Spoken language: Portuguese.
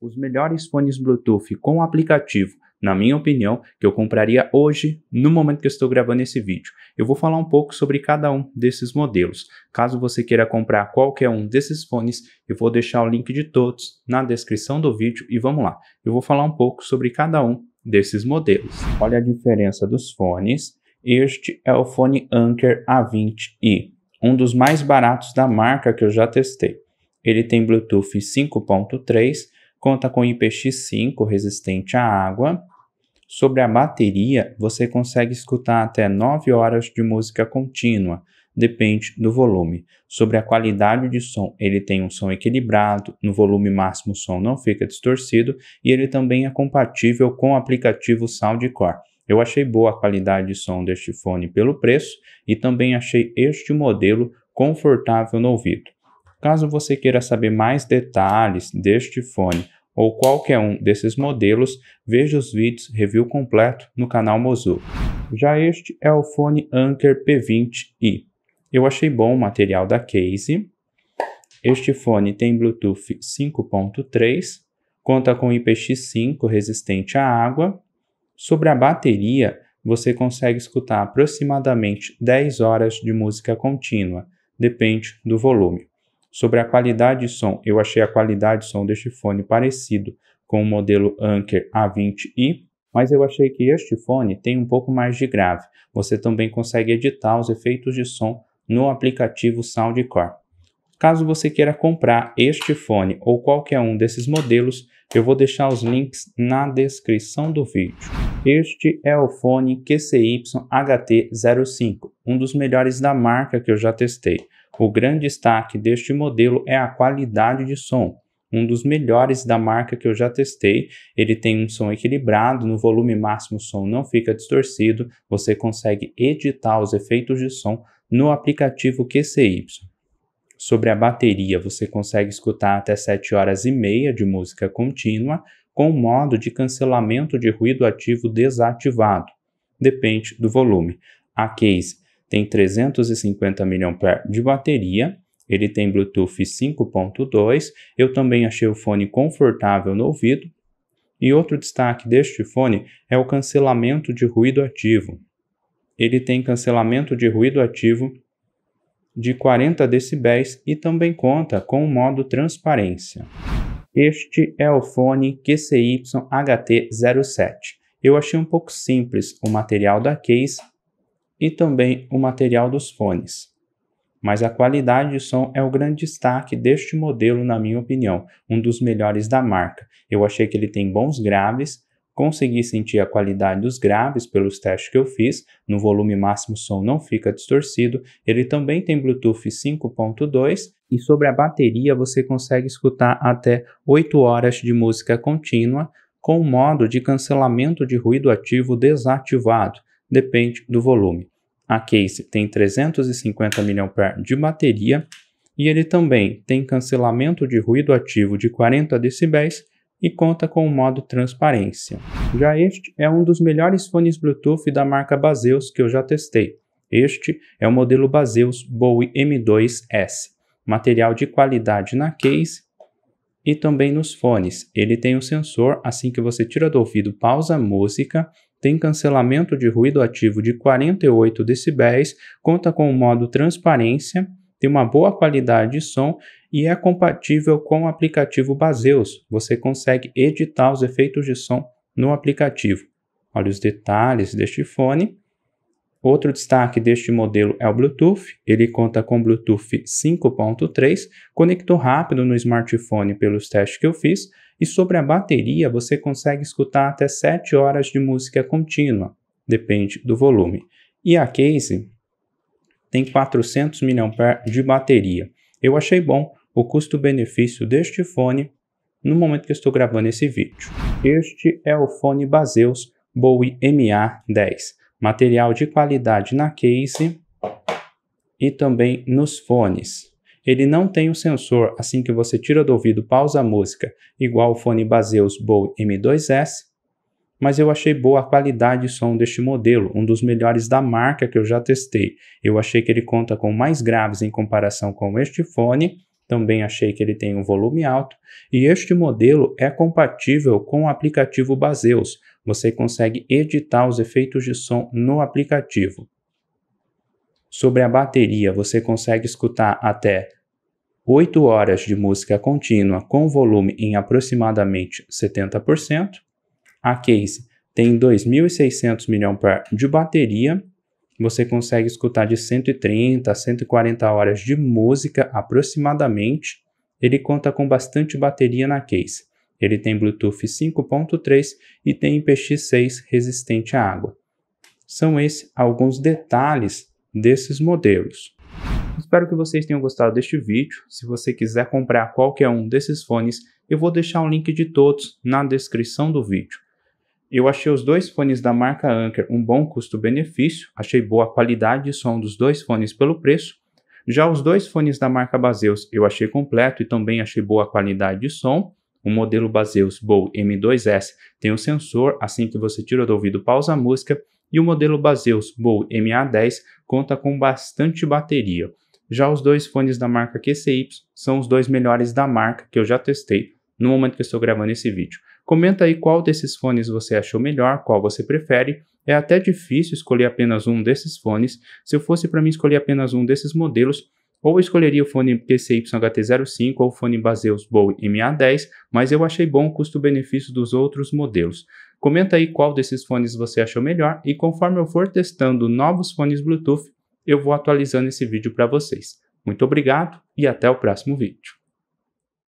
os melhores fones Bluetooth com aplicativo, na minha opinião, que eu compraria hoje, no momento que eu estou gravando esse vídeo. Eu vou falar um pouco sobre cada um desses modelos. Caso você queira comprar qualquer um desses fones, eu vou deixar o link de todos na descrição do vídeo e vamos lá. Eu vou falar um pouco sobre cada um desses modelos. Olha a diferença dos fones. Este é o fone Anker A20i, um dos mais baratos da marca que eu já testei. Ele tem Bluetooth 5.3 Conta com IPX5 resistente à água. Sobre a bateria, você consegue escutar até 9 horas de música contínua, depende do volume. Sobre a qualidade de som, ele tem um som equilibrado, no volume máximo o som não fica distorcido e ele também é compatível com o aplicativo Soundcore. Eu achei boa a qualidade de som deste fone pelo preço e também achei este modelo confortável no ouvido. Caso você queira saber mais detalhes deste fone ou qualquer um desses modelos, veja os vídeos review completo no canal Mozu. Já este é o fone Anker P20i. Eu achei bom o material da case. Este fone tem Bluetooth 5.3, conta com IPX5 resistente à água. Sobre a bateria, você consegue escutar aproximadamente 10 horas de música contínua, depende do volume. Sobre a qualidade de som, eu achei a qualidade de som deste fone parecido com o modelo Anker A20i, mas eu achei que este fone tem um pouco mais de grave. Você também consegue editar os efeitos de som no aplicativo Soundcore. Caso você queira comprar este fone ou qualquer um desses modelos, eu vou deixar os links na descrição do vídeo. Este é o fone QCY HT05, um dos melhores da marca que eu já testei. O grande destaque deste modelo é a qualidade de som, um dos melhores da marca que eu já testei. Ele tem um som equilibrado, no volume máximo o som não fica distorcido, você consegue editar os efeitos de som no aplicativo QCY. Sobre a bateria, você consegue escutar até 7 horas e meia de música contínua com o modo de cancelamento de ruído ativo desativado. Depende do volume. A case tem 350 mAh de bateria, ele tem Bluetooth 5.2. Eu também achei o fone confortável no ouvido. E outro destaque deste fone é o cancelamento de ruído ativo. Ele tem cancelamento de ruído ativo de 40 decibéis e também conta com o modo transparência. Este é o fone QCY-HT07. Eu achei um pouco simples o material da case e também o material dos fones. Mas a qualidade de som é o grande destaque deste modelo, na minha opinião, um dos melhores da marca. Eu achei que ele tem bons graves Consegui sentir a qualidade dos graves pelos testes que eu fiz, no volume máximo o som não fica distorcido, ele também tem Bluetooth 5.2 e sobre a bateria você consegue escutar até 8 horas de música contínua com o modo de cancelamento de ruído ativo desativado, depende do volume. A case tem 350 mAh de bateria e ele também tem cancelamento de ruído ativo de 40 decibéis e conta com o modo transparência. Já este é um dos melhores fones Bluetooth da marca Baseus que eu já testei. Este é o modelo Baseus Bowie M2S, material de qualidade na case e também nos fones. Ele tem um sensor, assim que você tira do ouvido, pausa a música, tem cancelamento de ruído ativo de 48 decibéis, conta com o modo transparência tem uma boa qualidade de som e é compatível com o aplicativo Baseus. Você consegue editar os efeitos de som no aplicativo. Olha os detalhes deste fone. Outro destaque deste modelo é o Bluetooth. Ele conta com Bluetooth 5.3, conectou rápido no smartphone pelos testes que eu fiz, e sobre a bateria você consegue escutar até 7 horas de música contínua, depende do volume. E a case tem 400 mAh de bateria. Eu achei bom o custo-benefício deste fone no momento que estou gravando esse vídeo. Este é o fone Baseus Bowie MA10, material de qualidade na case e também nos fones. Ele não tem o um sensor assim que você tira do ouvido, pausa a música, igual o fone Baseus Bowie M2S, mas eu achei boa a qualidade de som deste modelo, um dos melhores da marca que eu já testei. Eu achei que ele conta com mais graves em comparação com este fone, também achei que ele tem um volume alto, e este modelo é compatível com o aplicativo Baseus. Você consegue editar os efeitos de som no aplicativo. Sobre a bateria, você consegue escutar até 8 horas de música contínua com volume em aproximadamente 70%. A case tem 2.600 mAh de bateria. Você consegue escutar de 130 a 140 horas de música aproximadamente. Ele conta com bastante bateria na case. Ele tem Bluetooth 5.3 e tem IPX6 resistente à água. São esses alguns detalhes desses modelos. Espero que vocês tenham gostado deste vídeo. Se você quiser comprar qualquer um desses fones, eu vou deixar o link de todos na descrição do vídeo. Eu achei os dois fones da marca Anker um bom custo-benefício, achei boa a qualidade de som dos dois fones pelo preço. Já os dois fones da marca Baseus eu achei completo e também achei boa a qualidade de som. O modelo Baseus Bow M2S tem um sensor, assim que você tira do ouvido pausa a música, e o modelo Baseus Bow MA10 conta com bastante bateria. Já os dois fones da marca QCY são os dois melhores da marca que eu já testei no momento que estou gravando esse vídeo. Comenta aí qual desses fones você achou melhor, qual você prefere. É até difícil escolher apenas um desses fones. Se eu fosse para mim escolher apenas um desses modelos, ou escolheria o fone PCYHT05 ou o fone Baseus Bow MA10, mas eu achei bom o custo-benefício dos outros modelos. Comenta aí qual desses fones você achou melhor e conforme eu for testando novos fones Bluetooth, eu vou atualizando esse vídeo para vocês. Muito obrigado e até o próximo vídeo.